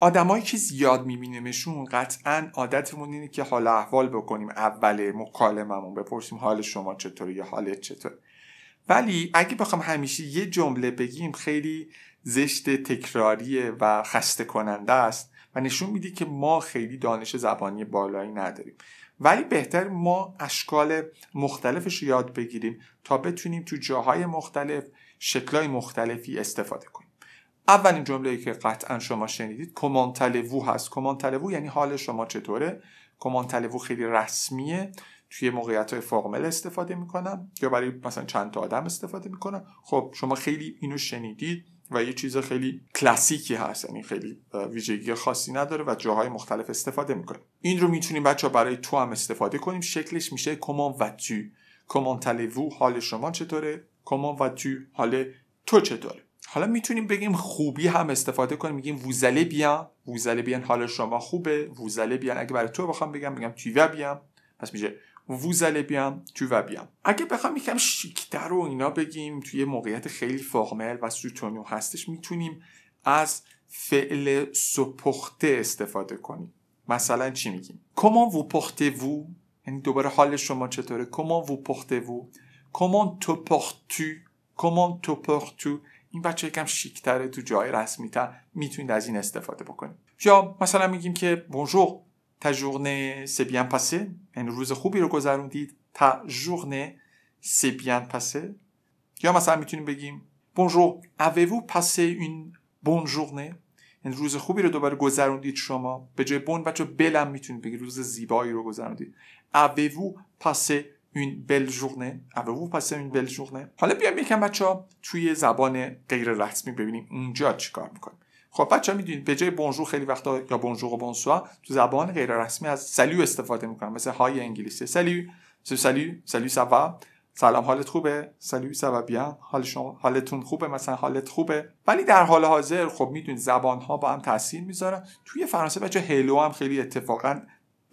آدمایی که زیاد میبینیمشون قطعا عادتمون اینه که حال احوال بکنیم اول مکالممون بپرسیم حال شما چطوره یا حالت چطور ولی اگه بخوام همیشه یه جمله بگیم خیلی زشت تکراریه و خسته کننده است و نشون میده که ما خیلی دانش زبانی بالایی نداریم ولی بهتر ما اشکال مختلفش رو یاد بگیریم تا بتونیم تو جاهای مختلف شکلای مختلفی استفاده کنیم اولین جمله ای که قطعا شما شنیدید کمانتلوو هست کمانتلوو یعنی حال شما چطوره کمانتلوو خیلی رسمیه توی موقعیت های فرمل استفاده میکنم یا برای مثلا چند تا آدم استفاده میکنم خب شما خیلی اینو شنیدید و یه چیز خیلی کلاسیکی هست یعنی خیلی ویژگی خاصی نداره و جاهای مختلف استفاده میکنه. این رو میتونیم بچه برای تو هم استفاده کنیم شکلش میشه کمان و تو حال شما چطوره کمان و تو حال تو چطوره حالا میتونیم بگیم خوبی هم استفاده کنیم میگیم ووزله بیام ووزله بیان حال شما خوبه ووزله بیان اگه برای تو بخوام بگم میگم تیوه بیام پس میشه ووزله بیام تیوه بیام اگه بخوام یکم شیکتر و اینا بگیم توی موقعیت خیلی فرمل و سوتونیو هستش میتونیم از فعل سپخته استفاده کنیم مثلا چی میگیم کمان وو پخته وو یعنی دوباره حال شما چطوره کمان وو پخته وو کمان تو پختو کمان تو پختو این بچه یکم شیکتره تو جای تر میتونید از این استفاده بکنید یا مثلا میگیم که بونجور تا جورنه سی بیان روز خوبی رو گذروندید تا جورنه سی بیان یا مثلا میتونیم بگیم بونجور اووو پاسه این بون جورنه این روز خوبی رو دوباره گذروندید شما به جای بون بچه بلم میتونید بگید روز زیبایی رو گذروندید اووو پاسه une belle journée avez-vous passé une belle journée حالا بیا یکم بچه توی زبان غیر رسمی ببینیم اونجا چیکار میکنیم خب بچه میدونید به جای بونجور خیلی وقتا یا بونجور و بونسوا تو زبان غیر رسمی از سلیو استفاده میکنن مثل های انگلیسی سلیو سلیو سلیو سوا سلام حالت خوبه سلیو سوا بیا حال شما حالتون خوبه مثلا حالت خوبه ولی در حال حاضر خب میدونید زبان ها با هم تاثیر میذارن توی فرانسه بچه هلو هم خیلی اتفاقا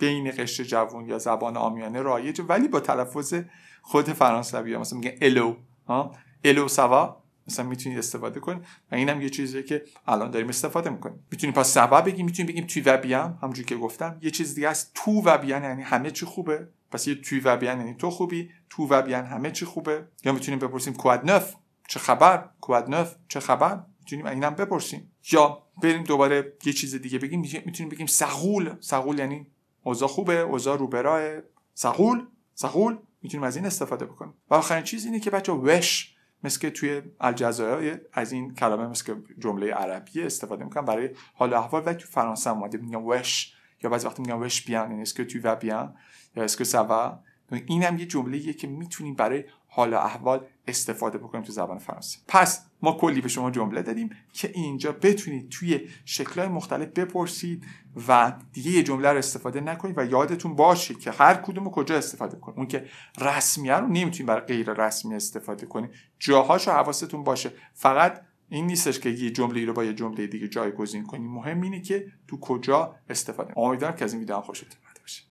بین قشر جوان یا زبان آمیانه رایج، ولی با تلفظ خود فرانسوی ها مثلا میگن الو ها الو سوا مثلا میتونید استفاده کنید و اینم یه چیزی که الان داریم استفاده میکنیم میتونیم پس سوا بگیم میتونیم بگیم توی و بیام همونجوری که گفتم یه چیز دیگه است تو و بیان یعنی همه چی خوبه پس یه توی و بیان یعنی تو خوبی تو و بیان همه چی خوبه یا میتونیم بپرسیم کواد نف چه خبر کواد نف چه خبر میتونیم اینم بپرسیم یا بریم دوباره یه چیز دیگه بگیم میتونیم بگیم سغول سغول یعنی اوضاع خوبه اوضاع رو برای سقول سقول میتونیم از این استفاده بکنیم و آخرین چیز اینه که بچه وش مثل که توی الجزایر از این کلمه مثل که جمله عربی استفاده میکنم برای حال احوال و تو فرانسه هم اومده میگم وش یا بعضی وقتی میگم وش بیان یعنی که تو و بیان یا اسکو سوا این هم یه جمله که میتونیم برای حال و احوال استفاده بکنیم تو زبان فرانسه پس ما کلی به شما جمله دادیم که اینجا بتونید توی شکلهای مختلف بپرسید و دیگه یه جمله رو استفاده نکنید و یادتون باشه که هر کدوم رو کجا استفاده کنید اون که رسمیه رو نمیتونید برای غیر رسمی استفاده کنید جاهاش رو حواستون باشه فقط این نیستش که یه جمله رو با یه جمله دیگه جایگزین کنیم مهم اینه که تو کجا استفاده امیدوارم که از این ویدیو خوشتون